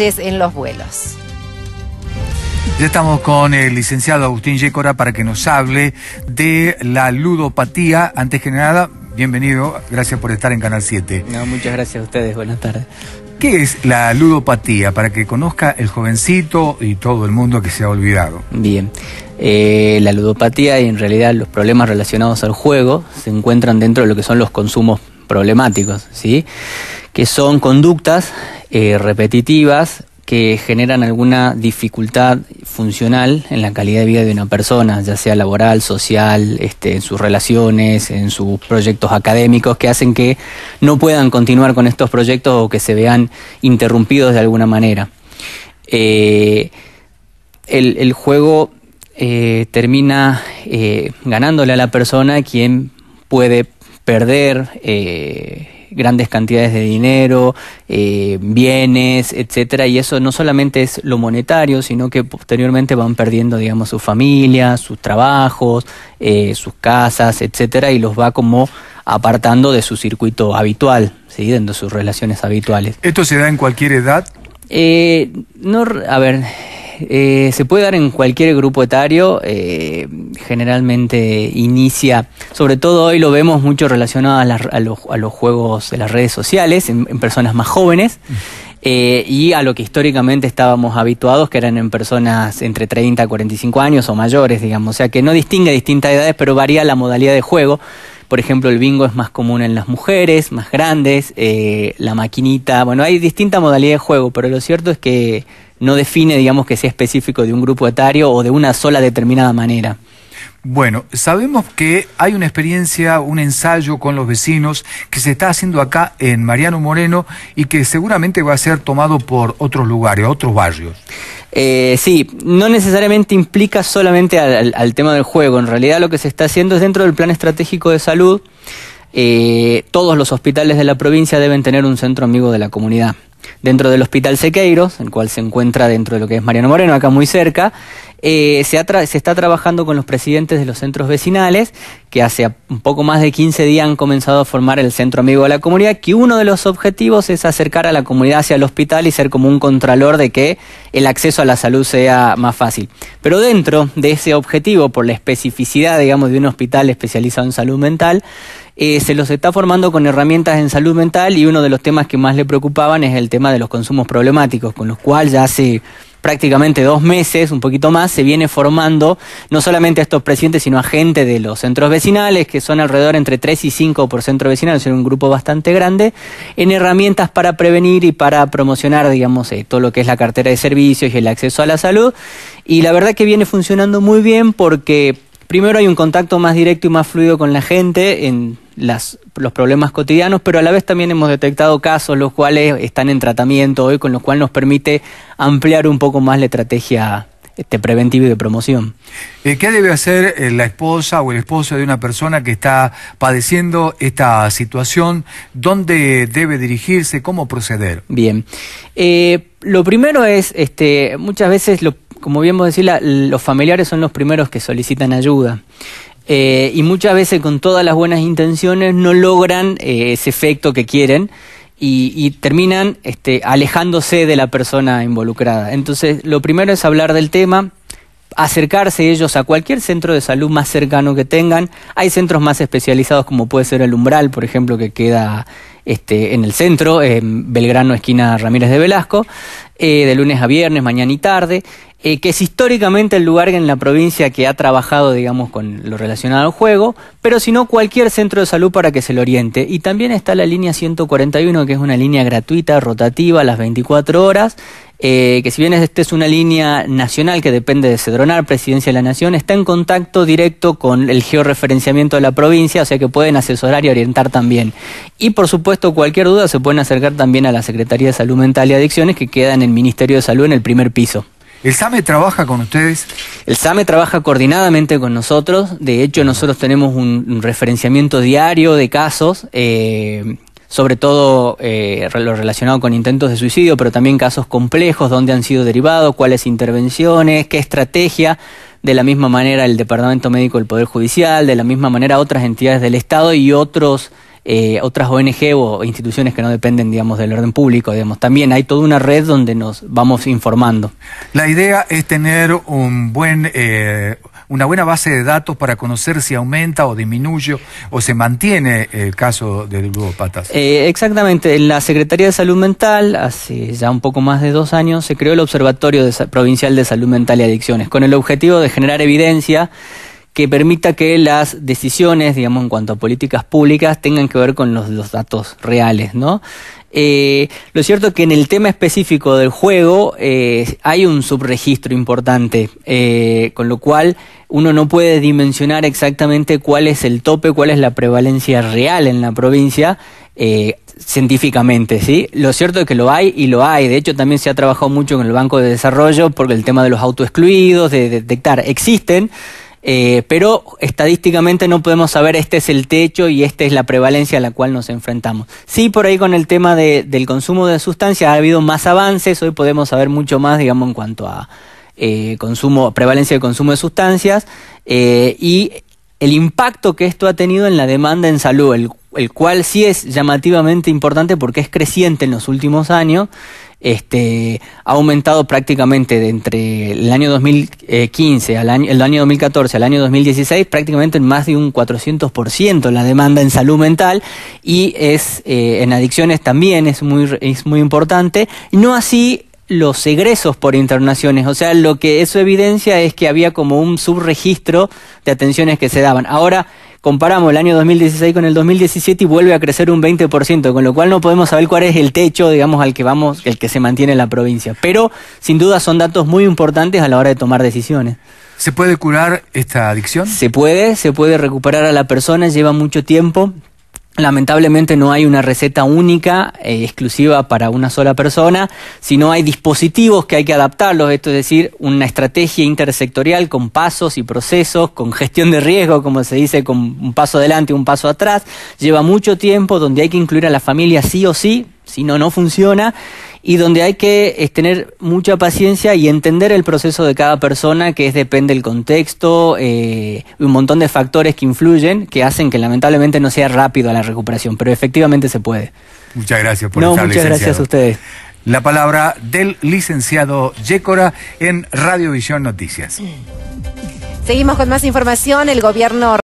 en los vuelos. Ya estamos con el licenciado Agustín Yecora para que nos hable de la ludopatía. Antes que nada, bienvenido, gracias por estar en Canal 7. muchas gracias a ustedes, buenas tardes. ¿Qué es la ludopatía? Para que conozca el jovencito y todo el mundo que se ha olvidado. Bien, eh, la ludopatía y en realidad los problemas relacionados al juego se encuentran dentro de lo que son los consumos problemáticos, ¿sí? que son conductas eh, repetitivas que generan alguna dificultad funcional en la calidad de vida de una persona, ya sea laboral, social, este, en sus relaciones, en sus proyectos académicos, que hacen que no puedan continuar con estos proyectos o que se vean interrumpidos de alguna manera. Eh, el, juego eh, termina ganándole a la persona quien puede perder grandes cantidades de dinero, eh, bienes, etcétera, y eso no solamente es lo monetario, sino que posteriormente van perdiendo, digamos, sus familias, sus trabajos, eh, sus casas, etcétera, y los va como apartando de su circuito habitual, ¿sí? de sus relaciones habituales. ¿Esto se da en cualquier edad? Eh, no, a ver, eh, se puede dar en cualquier grupo etario, eh, generalmente inicia, sobre todo hoy lo vemos mucho relacionado a, los, juegos de las redes sociales, en, personas más jóvenes. Eh, y a lo que históricamente estábamos habituados, que eran en personas entre 30 a 45 años o mayores, digamos. O sea que no distingue distintas edades, pero varía la modalidad de juego. Por ejemplo, el bingo es más común en las mujeres, más grandes, la maquinita. Bueno, hay distinta modalidad de juego, pero lo cierto es que no define, digamos, que sea específico de un grupo etario o de una sola determinada manera. Bueno, sabemos que hay una experiencia, un ensayo con los vecinos que se está haciendo acá en Mariano Moreno y que seguramente va a ser tomado por otros lugares, otros barrios. Eh, sí, no necesariamente implica solamente al, tema del juego. En realidad lo que se está haciendo es dentro del plan estratégico de salud. Eh, todos los hospitales de la provincia deben tener un centro amigo de la comunidad dentro del Hospital Sequeiros, el cual se encuentra dentro de lo que es Mariano Moreno, acá muy cerca, eh, se, se, está trabajando con los presidentes de los centros vecinales, que hace un poco más de 15 días han comenzado a formar el Centro Amigo de la Comunidad, que uno de los objetivos es acercar a la comunidad hacia el hospital y ser como un contralor de que el acceso a la salud sea más fácil. Pero dentro de ese objetivo, por la especificidad, digamos, de un hospital especializado en salud mental, eh, se los está formando con herramientas en salud mental y uno de los temas que más le preocupaban es el tema de los consumos problemáticos, con los cuales ya hace prácticamente dos meses, un poquito más, se viene formando no solamente a estos presidentes, sino a gente de los centros vecinales, que son alrededor entre 3 y 5 por centro vecinal, es un grupo bastante grande, en herramientas para prevenir y para promocionar, digamos, eh, todo lo que es la cartera de servicios y el acceso a la salud. Y la verdad que viene funcionando muy bien porque primero hay un contacto más directo y más fluido con la gente en los problemas cotidianos, pero a la vez también hemos detectado casos los cuales están en tratamiento y con los cual nos permite ampliar un poco más la estrategia este, preventiva y de promoción. Eh, ¿Qué debe hacer eh, la esposa o el esposo de una persona que está padeciendo esta situación? ¿Dónde debe dirigirse? ¿Cómo proceder? Bien. Eh, lo primero es, este, muchas veces lo como bien vos decís, los familiares son los primeros que solicitan ayuda. Eh, y muchas veces con todas las buenas intenciones no logran eh, ese efecto que quieren y, terminan este, alejándose de la persona involucrada. Entonces, lo primero es hablar del tema, acercarse ellos a cualquier centro de salud más cercano que tengan. Hay centros más especializados como puede ser el Umbral, por ejemplo, que queda este, en el centro, en Belgrano, esquina Ramírez de Velasco, eh, de lunes a viernes, mañana y tarde. Eh, que es históricamente el lugar en la provincia que ha trabajado, digamos, con lo relacionado al juego, pero si no, cualquier centro de salud para que se lo oriente. Y también está la línea 141, que es una línea gratuita, rotativa, a las 24 horas, eh, que si bien esta es una línea nacional que depende de Cedronar, Presidencia de la Nación, está en contacto directo con el georreferenciamiento de la provincia, o sea que pueden asesorar y orientar también. Y por supuesto, cualquier duda se pueden acercar también a la Secretaría de Salud Mental y Adicciones, que queda en el Ministerio de Salud en el primer piso. ¿El SAME trabaja con ustedes? El SAME trabaja coordinadamente con nosotros. De hecho, nosotros tenemos un referenciamiento diario de casos, eh, sobre todo eh, lo relacionado con intentos de suicidio, pero también casos complejos, dónde han sido derivados, cuáles intervenciones, qué estrategia. De la misma manera, el Departamento Médico del Poder Judicial, de la misma manera, otras entidades del Estado y otros eh, otras ONG o instituciones que no dependen, digamos, del orden público, digamos. También hay toda una red donde nos vamos informando. La idea es tener un buen, eh, una buena base de datos para conocer si aumenta o disminuye o se mantiene el caso de patas Eh, exactamente. En la Secretaría de Salud Mental, hace ya un poco más de dos años, se creó el Observatorio Provincial de Salud Mental y Adicciones, con el objetivo de generar evidencia que permita que las decisiones, digamos, en cuanto a políticas públicas, tengan que ver con los, datos reales, ¿no? Eh, lo cierto es que en el tema específico del juego eh, hay un subregistro importante, eh, con lo cual uno no puede dimensionar exactamente cuál es el tope, cuál es la prevalencia real en la provincia científicamente, ¿sí? Lo cierto es que lo hay y lo hay. De hecho, también se ha trabajado mucho con el Banco de Desarrollo porque el tema de los autoexcluidos, de detectar, existen eh, pero estadísticamente no podemos saber este es el techo y esta es la prevalencia a la cual nos enfrentamos. Sí, por ahí con el tema de, del consumo de sustancias ha habido más avances, hoy podemos saber mucho más, digamos, en cuanto a eh, consumo, prevalencia de consumo de sustancias eh, y el impacto que esto ha tenido en la demanda en salud, el, el cual sí es llamativamente importante porque es creciente en los últimos años este, ha aumentado prácticamente de entre el año 2015 al año, el año 2014 al año 2016 prácticamente en más de un 400% la demanda en salud mental y es eh, en adicciones también es muy es muy importante no así los egresos por internaciones, o sea, lo que eso evidencia es que había como un subregistro de atenciones que se daban. Ahora comparamos el año 2016 con el 2017 y vuelve a crecer un 20%, con lo cual no podemos saber cuál es el techo, digamos, al que vamos, el que se mantiene en la provincia. Pero sin duda son datos muy importantes a la hora de tomar decisiones. ¿Se puede curar esta adicción? Se puede, se puede recuperar a la persona, lleva mucho tiempo. Lamentablemente no hay una receta única, eh, exclusiva para una sola persona, sino hay dispositivos que hay que adaptarlos, esto es decir, una estrategia intersectorial con pasos y procesos, con gestión de riesgo, como se dice, con un paso adelante y un paso atrás. Lleva mucho tiempo donde hay que incluir a la familia sí o sí, si no, no funciona y donde hay que es, eh, tener mucha paciencia y entender el proceso de cada persona, que es depende del contexto, eh, un montón de factores que influyen, que hacen que lamentablemente no sea rápido la recuperación, pero efectivamente se puede. Muchas gracias por no, Muchas gracias a ustedes. La palabra del licenciado Yécora en Visión Noticias. Seguimos con más información. El gobierno